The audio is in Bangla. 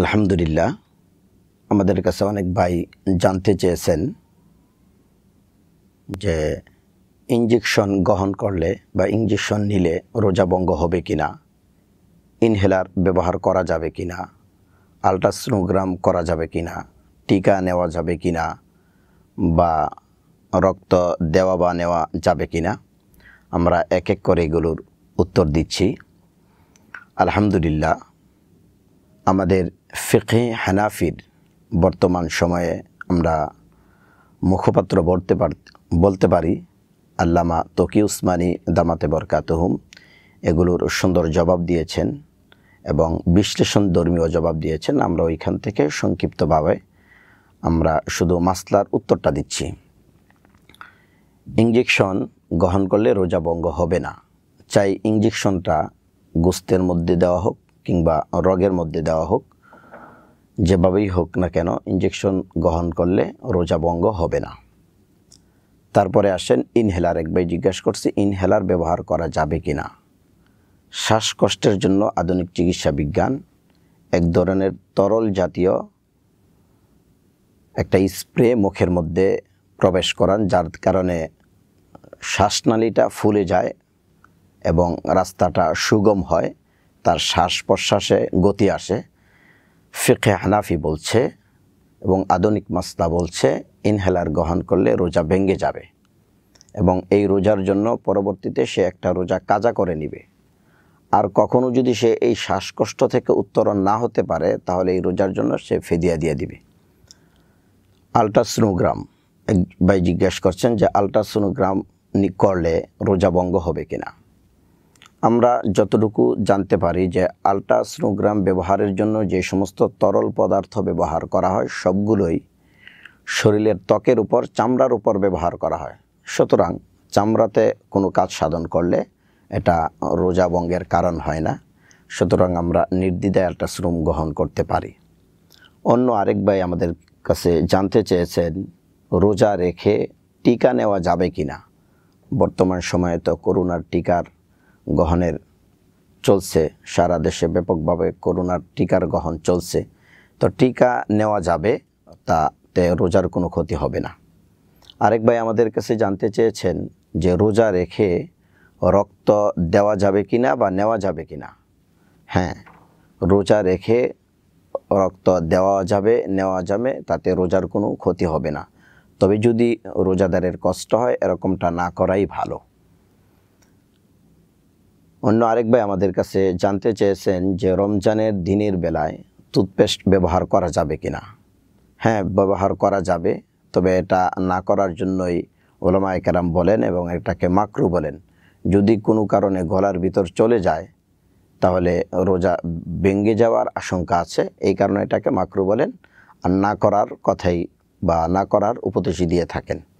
আলহামদুলিল্লাহ আমাদের কাছে অনেক ভাই জানতে চেয়েছেন যে ইঞ্জেকশন গ্রহণ করলে বা ইঞ্জেকশন নিলে রোজা ভঙ্গ হবে কি না ইনহেলার ব্যবহার করা যাবে কি না আলট্রাসোনোগ্রাম করা যাবে কি না টিকা নেওয়া যাবে কি না বা রক্ত দেওয়া বা নেওয়া যাবে কি না আমরা এক এক করে এগুলোর উত্তর দিচ্ছি আলহামদুলিল্লাহ আমাদের ফিকে হানাফির বর্তমান সময়ে আমরা মুখপাত্র বলতে পার বলতে পারি আল্লামা তকি উসমানী দামাতে বরকাতহুম এগুলোর সুন্দর জবাব দিয়েছেন এবং বিশ্লেষণ ধর্মীয় জবাব দিয়েছেন আমরা ওইখান থেকে সংক্ষিপ্তভাবে আমরা শুধু মাসলার উত্তরটা দিচ্ছি ইঞ্জেকশন গ্রহণ করলে রোজা ভঙ্গ হবে না চাই ইঞ্জেকশনটা গোস্তের মধ্যে দেওয়া হোক কিংবা রগের মধ্যে দেওয়া হোক যেভাবেই হোক না কেন ইঞ্জেকশন গ্রহণ করলে রোজা ভঙ্গ হবে না তারপরে আসেন ইনহেলার এক ভাই জিজ্ঞাসা করছি ইনহেলার ব্যবহার করা যাবে কি না শ্বাসকষ্টের জন্য আধুনিক চিকিৎসা বিজ্ঞান এক ধরনের তরল জাতীয় একটা স্প্রে মুখের মধ্যে প্রবেশ করান যার কারণে শ্বাসনালীটা ফুলে যায় এবং রাস্তাটা সুগম হয় তার শ্বাস প্রশ্বাসে গতি আসে ফিকে হানাফি বলছে এবং আধুনিক মাস্তা বলছে ইনহেলার গ্রহণ করলে রোজা ভেঙ্গে যাবে এবং এই রোজার জন্য পরবর্তীতে সে একটা রোজা কাজা করে নিবে আর কখনো যদি সে এই শ্বাসকষ্ট থেকে উত্তরণ না হতে পারে তাহলে এই রোজার জন্য সে ফেদিয়া দিয়ে দিবে আলট্রাসোনোগ্রাম ভাই জিজ্ঞেস করছেন যে আলট্রাসোনোগ্রাম করলে রোজা ভঙ্গ হবে কিনা আমরা যতটুকু জানতে পারি যে আলট্রাসনোগ্রাম ব্যবহারের জন্য যে সমস্ত তরল পদার্থ ব্যবহার করা হয় সবগুলোই শরীরের ত্বকের উপর চামড়ার উপর ব্যবহার করা হয় সুতরাং চামড়াতে কোনো কাজ সাধন করলে এটা রোজা বঙ্গের কারণ হয় না সুতরাং আমরা নির্দ্বিধায় আলট্রাসনোগ্রাম গ্রহণ করতে পারি অন্য আরেক ভাই আমাদের কাছে জানতে চেয়েছেন রোজা রেখে টিকা নেওয়া যাবে কি না বর্তমান সময়ে তো করোনার টিকার গ্রহণের চলছে সারা দেশে ব্যাপকভাবে করোনার টিকার গ্রহণ চলছে তো টিকা নেওয়া যাবে তাতে রোজার কোনো ক্ষতি হবে না আরেক ভাই আমাদের কাছে জানতে চেয়েছেন যে রোজা রেখে রক্ত দেওয়া যাবে কি না বা নেওয়া যাবে কি না হ্যাঁ রোজা রেখে রক্ত দেওয়া যাবে নেওয়া যাবে তাতে রোজার কোনো ক্ষতি হবে না তবে যদি রোজাদারের কষ্ট হয় এরকমটা না করাই ভালো অন্য আরেক ভাই আমাদের কাছে জানতে চেয়েছেন যে রমজানের দিনের বেলায় টুথপেস্ট ব্যবহার করা যাবে কি না হ্যাঁ ব্যবহার করা যাবে তবে এটা না করার জন্যই ওলামা কেরাম বলেন এবং এটাকে মাকরু বলেন যদি কোনো কারণে গলার ভিতর চলে যায় তাহলে রোজা ভেঙ্গে যাওয়ার আশঙ্কা আছে এই কারণে এটাকে মাকরু বলেন আর না করার কথাই বা না করার উপদেশই দিয়ে থাকেন